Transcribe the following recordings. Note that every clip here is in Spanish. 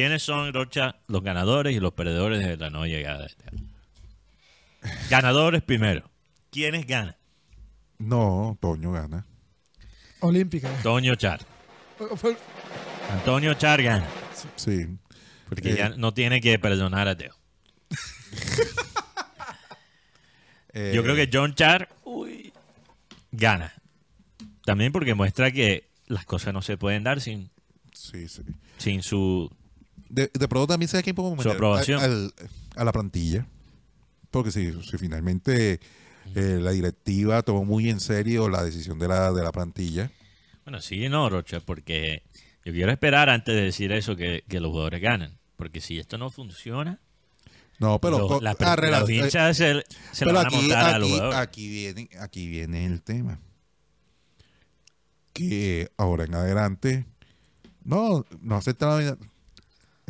¿Quiénes son, Rocha, los ganadores y los perdedores de la no llegada? Este ganadores primero. ¿Quiénes ganan? No, Toño gana. Olímpica. Toño Char. Antonio Char gana. Sí. Porque ya eh. no tiene que perdonar a Teo. Yo creo que eh. John Char gana. También porque muestra que las cosas no se pueden dar sin, sin su de, pronto también se da quién a la plantilla. Porque si, finalmente eh, la directiva tomó muy en serio la decisión de la, plantilla. Bueno, sí, no, Rocha, porque yo quiero esperar antes de decir eso que, los jugadores ganen Porque si esto no funciona, no, pero se, van a montar aquí, Aquí viene, aquí viene el tema. Que ahora en adelante, no, no acepta la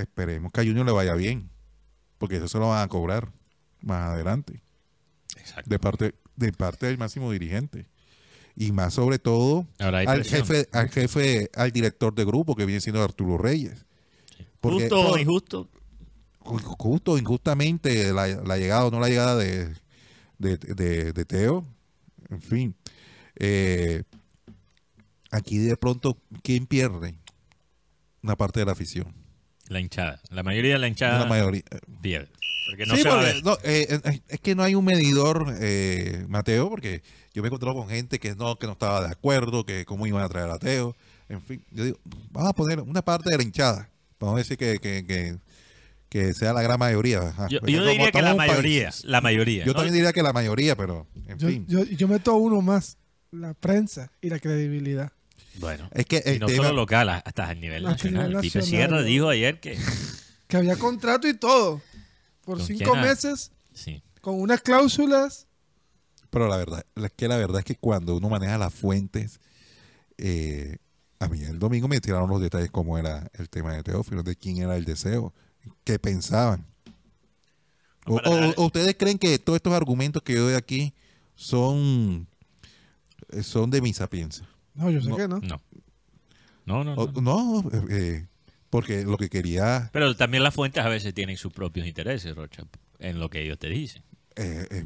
Esperemos que a Junior le vaya bien, porque eso se lo van a cobrar más adelante. De parte, de parte del máximo dirigente. Y más sobre todo al jefe, al jefe, al director de grupo que viene siendo Arturo Reyes. justo o injusto. Justo o injustamente la, llegada o no la llegada de, Teo. En fin. Eh, aquí de pronto, ¿quién pierde? Una parte de la afición. La hinchada. La mayoría de la hinchada. La mayoría. Eh, eh, eh, es que no hay un medidor, Mateo, porque yo me he encontrado con gente que no, que no estaba de acuerdo, que cómo iban a traer a Teo, En fin, yo digo, vamos a poner una parte de la hinchada. Vamos a decir que, que, sea la gran mayoría. Yo, diría que la mayoría, la mayoría. Yo también diría que la mayoría, pero en fin. yo meto uno más, la prensa y la credibilidad. Bueno, es que, y no este, solo local, hasta a nivel nacional. Pipe Sierra dijo ayer que... Que había contrato y todo. Por cinco meses. Con unas cláusulas. Pero la verdad, es que la verdad es que cuando uno maneja las fuentes, eh, a mí el domingo me tiraron los detalles cómo era el tema de Teófilo, de quién era el deseo, qué pensaban. ustedes creen que todos estos argumentos que yo doy aquí son, eh, son de mis sapiencia? No, yo sé que no. No. No, no. Eh, porque lo que quería. Pero también las fuentes a veces tienen sus propios intereses, Rocha, en lo que ellos te dicen. Eh, eh,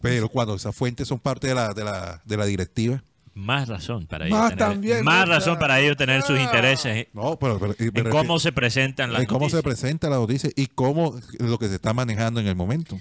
pero cuando esas fuentes son parte de la, directiva. Más razón para ellos. Más, más razón para ellos tener sus ah. intereses no, pero, cómo se presentan las cómo se presenta la noticia y cómo lo que se está manejando en el momento.